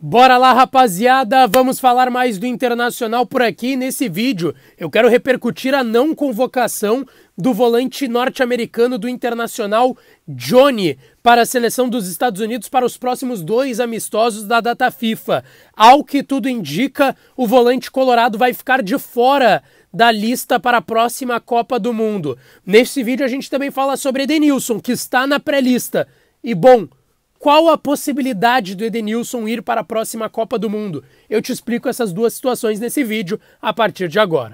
Bora lá, rapaziada! Vamos falar mais do Internacional por aqui. Nesse vídeo, eu quero repercutir a não convocação do volante norte-americano do Internacional, Johnny, para a seleção dos Estados Unidos para os próximos dois amistosos da data FIFA. Ao que tudo indica, o volante colorado vai ficar de fora da lista para a próxima Copa do Mundo. Nesse vídeo, a gente também fala sobre Edenilson, que está na pré-lista. E bom, qual a possibilidade do Edenilson ir para a próxima Copa do Mundo? Eu te explico essas duas situações nesse vídeo a partir de agora.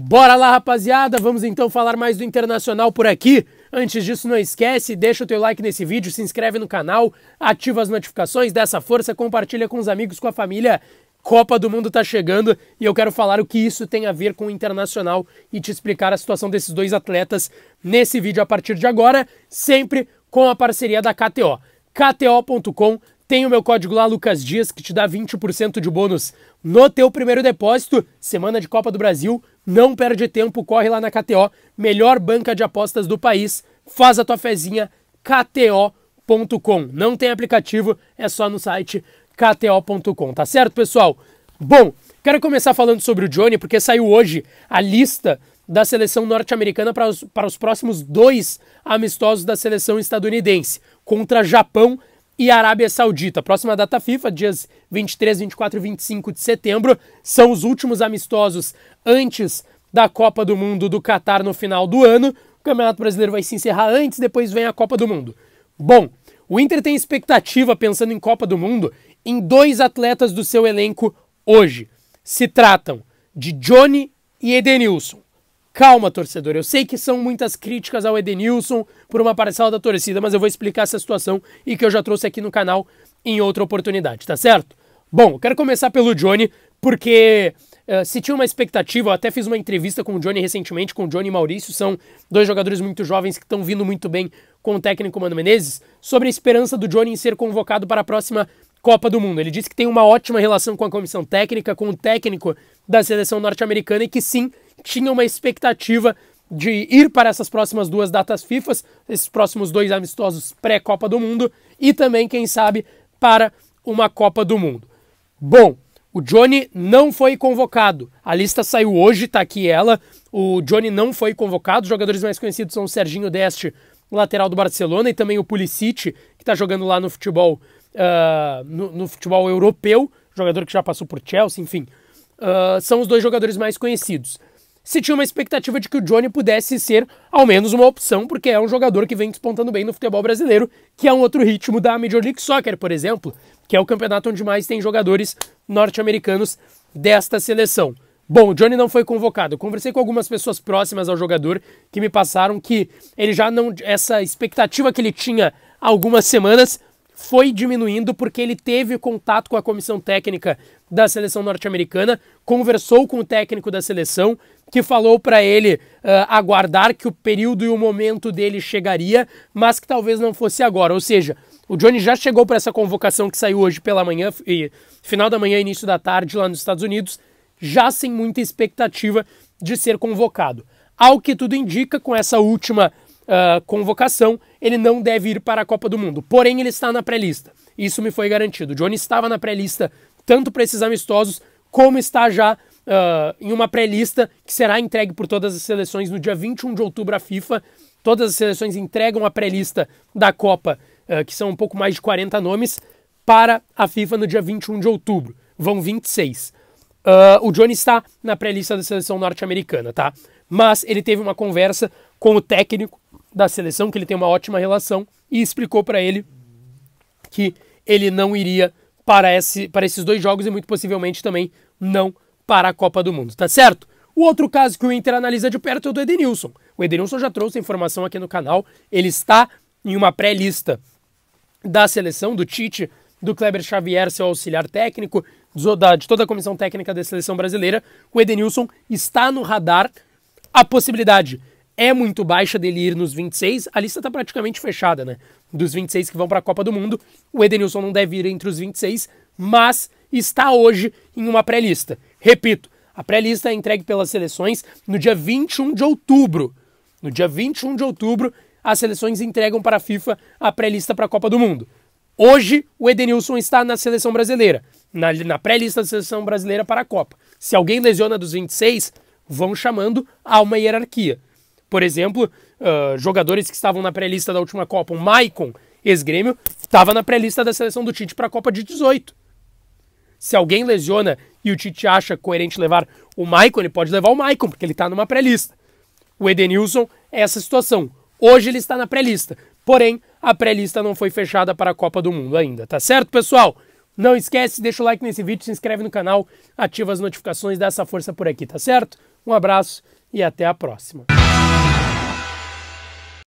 Bora lá, rapaziada, vamos então falar mais do Internacional por aqui. Antes disso, não esquece, deixa o teu like nesse vídeo, se inscreve no canal, ativa as notificações, dá essa força, compartilha com os amigos, com a família Copa do Mundo está chegando e eu quero falar o que isso tem a ver com o Internacional e te explicar a situação desses dois atletas nesse vídeo a partir de agora, sempre com a parceria da KTO. KTO.com tem o meu código lá, Lucas Dias, que te dá 20% de bônus no teu primeiro depósito, semana de Copa do Brasil. Não perde tempo, corre lá na KTO, melhor banca de apostas do país. Faz a tua fezinha, KTO.com. Não tem aplicativo, é só no site KTO.com, tá certo, pessoal? Bom, quero começar falando sobre o Johnny, porque saiu hoje a lista da seleção norte-americana para os, para os próximos dois amistosos da seleção estadunidense, contra Japão e Arábia Saudita. Próxima data FIFA, dias 23, 24 e 25 de setembro, são os últimos amistosos antes da Copa do Mundo do Catar no final do ano. O Campeonato Brasileiro vai se encerrar antes, depois vem a Copa do Mundo. Bom, o Inter tem expectativa, pensando em Copa do Mundo, em dois atletas do seu elenco hoje. Se tratam de Johnny e Edenilson. Calma, torcedor. Eu sei que são muitas críticas ao Edenilson por uma parcela da torcida, mas eu vou explicar essa situação e que eu já trouxe aqui no canal em outra oportunidade, tá certo? Bom, quero começar pelo Johnny, porque eh, se tinha uma expectativa, eu até fiz uma entrevista com o Johnny recentemente, com o Johnny e Maurício, são dois jogadores muito jovens que estão vindo muito bem com o técnico Mano Menezes, sobre a esperança do Johnny em ser convocado para a próxima Copa do Mundo. Ele disse que tem uma ótima relação com a comissão técnica, com o técnico da seleção norte-americana e que sim, tinha uma expectativa de ir para essas próximas duas datas FIFA, esses próximos dois amistosos pré-Copa do Mundo e também, quem sabe, para uma Copa do Mundo. Bom, o Johnny não foi convocado. A lista saiu hoje, tá aqui ela. O Johnny não foi convocado. Os jogadores mais conhecidos são o Serginho Deste, lateral do Barcelona, e também o Pulisic, que está jogando lá no futebol, uh, no, no, futebol europeu, jogador que já passou por Chelsea, enfim. Uh, são os dois jogadores mais conhecidos. Se tinha uma expectativa de que o Johnny pudesse ser ao menos uma opção, porque é um jogador que vem despontando bem no futebol brasileiro, que é um outro ritmo da Major League Soccer, por exemplo que é o campeonato onde mais tem jogadores norte-americanos desta seleção. Bom, o Johnny não foi convocado. Conversei com algumas pessoas próximas ao jogador que me passaram que ele já não essa expectativa que ele tinha há algumas semanas foi diminuindo porque ele teve contato com a comissão técnica da seleção norte-americana, conversou com o técnico da seleção, que falou para ele uh, aguardar que o período e o momento dele chegaria, mas que talvez não fosse agora. Ou seja, o Johnny já chegou para essa convocação que saiu hoje pela manhã, e final da manhã, início da tarde, lá nos Estados Unidos, já sem muita expectativa de ser convocado. Ao que tudo indica, com essa última uh, convocação, ele não deve ir para a Copa do Mundo. Porém, ele está na pré-lista. Isso me foi garantido. O Johnny estava na pré-lista tanto para esses amistosos, como está já uh, em uma pré-lista que será entregue por todas as seleções no dia 21 de outubro à FIFA. Todas as seleções entregam a pré-lista da Copa eh, que são um pouco mais de 40 nomes, para a FIFA no dia 21 de outubro. Vão 26. Uh, eh, o Johnny está na pré-lista da seleção norte-americana, tá? Mas ele teve uma conversa com o técnico da seleção, que ele tem uma ótima relação, e explicou para ele que ele não iria para, esse, para esses dois jogos e muito possivelmente também não para a Copa do Mundo, tá certo? O outro caso que o Inter analisa de perto é o do Edenilson. O Edenilson já trouxe a informação aqui no canal, ele está em uma pré-lista da seleção, do Tite, do Kleber Xavier, seu auxiliar técnico, de toda a comissão técnica da seleção brasileira, o Edenilson está no radar. A possibilidade é muito baixa dele ir nos 26, a lista está praticamente fechada, né? Dos 26 que vão para a Copa do Mundo, o Edenilson não deve ir entre os 26, mas está hoje em uma pré-lista. Repito, a pré-lista é entregue pelas seleções no dia 21 de outubro. No dia 21 de outubro as seleções entregam para a FIFA a pré-lista para a Copa do Mundo. Hoje, o Edenilson está na seleção brasileira, na, na pré-lista da seleção brasileira para a Copa. Se alguém lesiona dos 26, vão chamando a uma hierarquia. Por exemplo, uh, jogadores que estavam na pré-lista da última Copa, o Maicon, ex-grêmio, estava na pré-lista da seleção do Tite para a Copa de 18. Se alguém lesiona e o Tite acha coerente levar o Maicon, ele pode levar o Maicon, porque ele está numa pré-lista. O Edenilson é essa situação. Hoje ele está na pré-lista, porém a pré-lista não foi fechada para a Copa do Mundo ainda, tá certo, pessoal? Não esquece, deixa o like nesse vídeo, se inscreve no canal, ativa as notificações, dá essa força por aqui, tá certo? Um abraço e até a próxima.